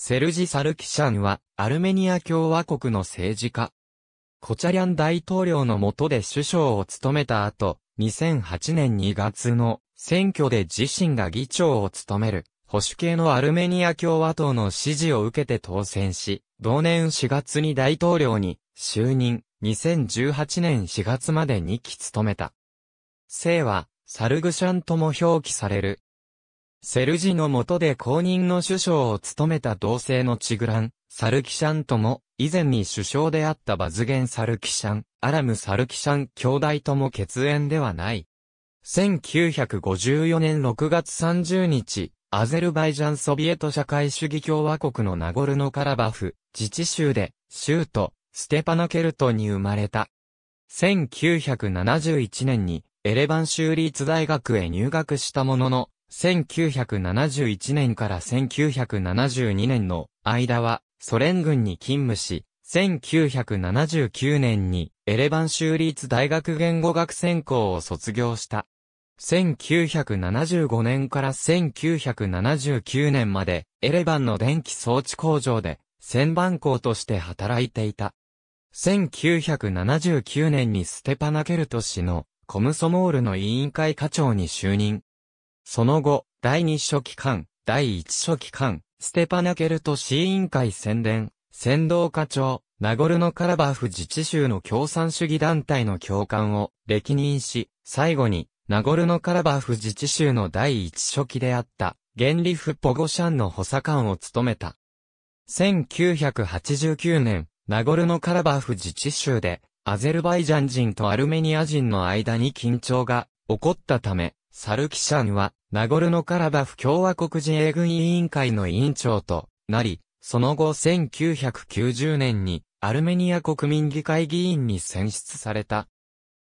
セルジ・サルキシャンは、アルメニア共和国の政治家。コチャリャン大統領の下で首相を務めた後、2008年2月の選挙で自身が議長を務める、保守系のアルメニア共和党の支持を受けて当選し、同年4月に大統領に就任、2018年4月まで2期務めた。姓は、サルグシャンとも表記される、セルジの下で公認の首相を務めた同性のチグラン、サルキシャンとも、以前に首相であったバズゲン・サルキシャン、アラム・サルキシャン兄弟とも血縁ではない。1954年6月30日、アゼルバイジャンソビエト社会主義共和国のナゴルノカラバフ、自治州で、州都、ステパナケルトに生まれた。1971年に、エレバン州立大学へ入学したものの、1971年から1972年の間はソ連軍に勤務し、1979年にエレバン州立大学言語学専攻を卒業した。1975年から1979年までエレバンの電気装置工場で旋盤工として働いていた。1979年にステパナケルト氏のコムソモールの委員会課長に就任。その後、第2書記官、第1書記官、ステパナケルト市委員会宣伝、先導課長、ナゴルノカラバフ自治州の共産主義団体の教官を歴任し、最後に、ナゴルノカラバフ自治州の第一書記であった、ゲンリフ・ポゴシャンの補佐官を務めた。1989年、ナゴルノカラバフ自治州で、アゼルバイジャン人とアルメニア人の間に緊張が起こったため、サルキシャンは、ナゴルノカラバフ共和国自衛軍委員会の委員長となり、その後1990年にアルメニア国民議会議員に選出された。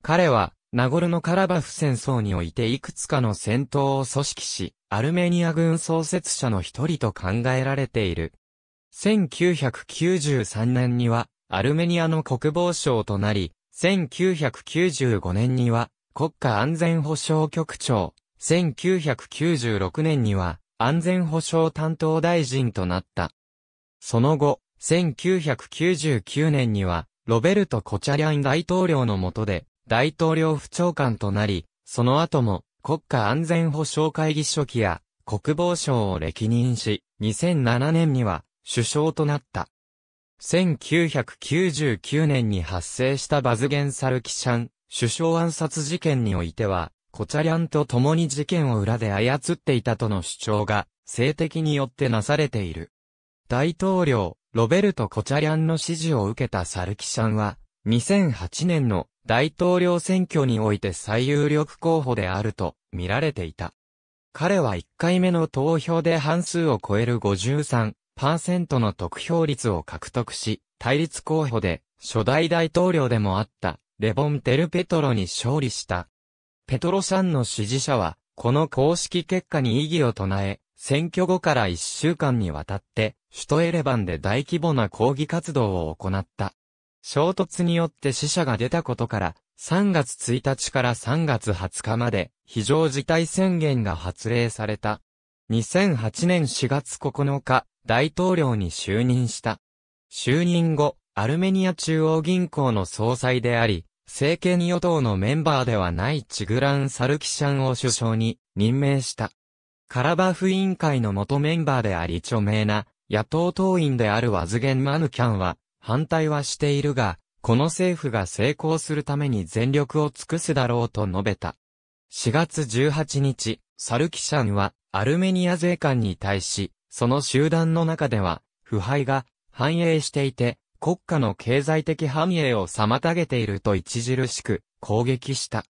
彼は、ナゴルノカラバフ戦争においていくつかの戦闘を組織し、アルメニア軍創設者の一人と考えられている。1993年には、アルメニアの国防省となり、1995年には、国家安全保障局長、1996年には安全保障担当大臣となった。その後、1999年には、ロベルト・コチャリャン大統領の下で、大統領府長官となり、その後も、国家安全保障会議書記や、国防省を歴任し、2007年には、首相となった。1999年に発生したバズゲンサルキシャン、首相暗殺事件においては、コチャリャンと共に事件を裏で操っていたとの主張が、性的によってなされている。大統領、ロベルト・コチャリャンの支持を受けたサルキシャンは、2008年の大統領選挙において最有力候補であると見られていた。彼は1回目の投票で半数を超える53%の得票率を獲得し、対立候補で初代大統領でもあったレボン・テル・ペトロに勝利した。ペトロさんの支持者は、この公式結果に異議を唱え、選挙後から1週間にわたって、首都エレバンで大規模な抗議活動を行った。衝突によって死者が出たことから、3月1日から3月20日まで、非常事態宣言が発令された。2008年4月9日、大統領に就任した。就任後、アルメニア中央銀行の総裁であり、政権与党のメンバーではないチグラン・サルキシャンを首相に任命した。カラバフ委員会の元メンバーであり著名な野党党員であるワズゲン・マヌキャンは反対はしているが、この政府が成功するために全力を尽くすだろうと述べた。4月18日、サルキシャンはアルメニア税関に対し、その集団の中では腐敗が反映していて、国家の経済的繁栄を妨げていると著しく攻撃した。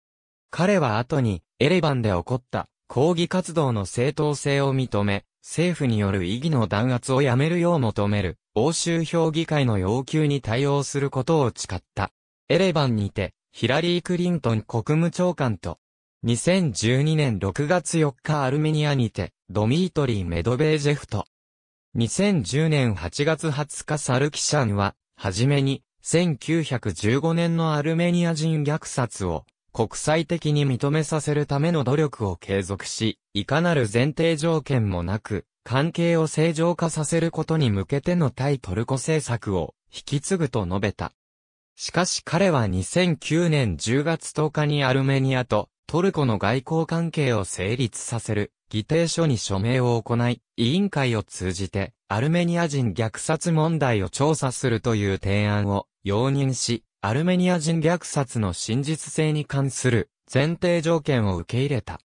彼は後にエレバンで起こった抗議活動の正当性を認め、政府による異議の弾圧をやめるよう求める欧州評議会の要求に対応することを誓った。エレバンにてヒラリー・クリントン国務長官と2012年6月4日アルメニアにてドミートリー・メドベージェフと2010年8月20日サルキシャンは、はじめに、1915年のアルメニア人虐殺を、国際的に認めさせるための努力を継続し、いかなる前提条件もなく、関係を正常化させることに向けての対トルコ政策を引き継ぐと述べた。しかし彼は2009年10月10日にアルメニアとトルコの外交関係を成立させる議定書に署名を行い、委員会を通じてアルメニア人虐殺問題を調査するという提案を容認し、アルメニア人虐殺の真実性に関する前提条件を受け入れた。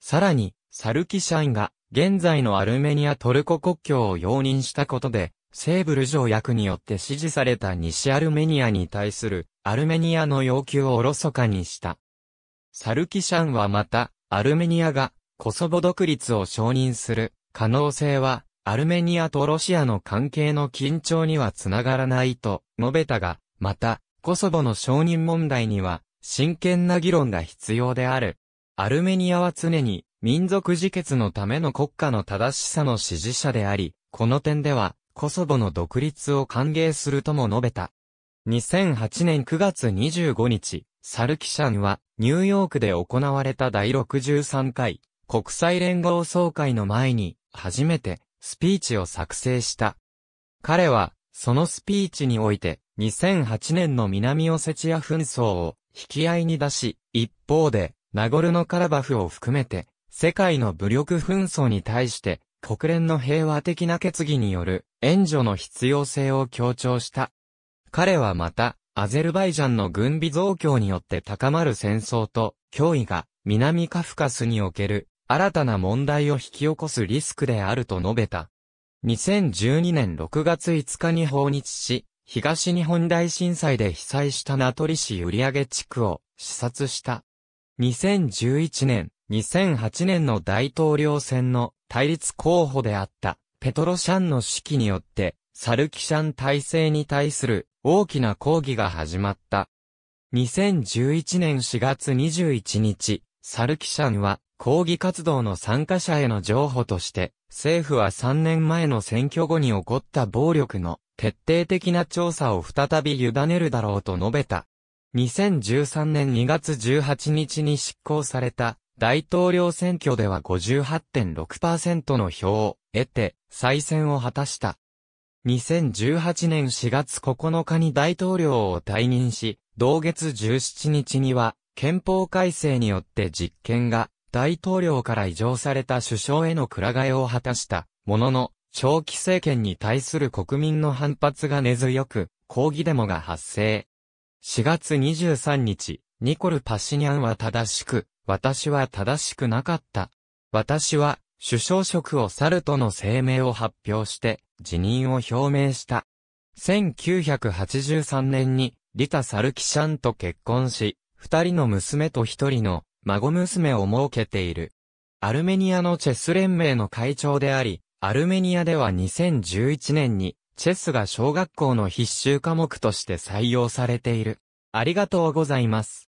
さらに、サルキシャインが現在のアルメニアトルコ国境を容認したことで、セーブル条約によって支持された西アルメニアに対するアルメニアの要求をおろそかにした。サルキシャンはまた、アルメニアがコソボ独立を承認する可能性は、アルメニアとロシアの関係の緊張にはつながらないと述べたが、また、コソボの承認問題には、真剣な議論が必要である。アルメニアは常に民族自決のための国家の正しさの支持者であり、この点ではコソボの独立を歓迎するとも述べた。2008年9月25日、サルキシャンは、ニューヨークで行われた第63回国際連合総会の前に、初めてスピーチを作成した。彼は、そのスピーチにおいて、2008年の南オセチア紛争を引き合いに出し、一方で、ナゴルノカラバフを含めて、世界の武力紛争に対して、国連の平和的な決議による援助の必要性を強調した。彼はまた、アゼルバイジャンの軍備増強によって高まる戦争と、脅威が、南カフカスにおける、新たな問題を引き起こすリスクであると述べた。2012年6月5日に訪日し、東日本大震災で被災した名取市売上地区を視察した。2011年、2008年の大統領選の対立候補であったペトロシャンの指揮によって、サルキシャン体制に対する大きな抗議が始まった。2011年4月21日、サルキシャンは抗議活動の参加者への譲歩として、政府は3年前の選挙後に起こった暴力の徹底的な調査を再び委ねるだろうと述べた。2013年2月18日に執行された大統領選挙では58.6%の票を得て再選を果たした。2018年4月9日に大統領を退任し、同月17日には、憲法改正によって実権が、大統領から移譲された首相へのくら替えを果たしたものの、長期政権に対する国民の反発が根強く、抗議デモが発生。4月23日、ニコル・パシニャンは正しく、私は正しくなかった。私は、首相職を去るとの声明を発表して、辞任を表明した。1983年に、リタ・サルキシャンと結婚し、二人の娘と一人の孫娘を設けている。アルメニアのチェス連盟の会長であり、アルメニアでは2011年に、チェスが小学校の必修科目として採用されている。ありがとうございます。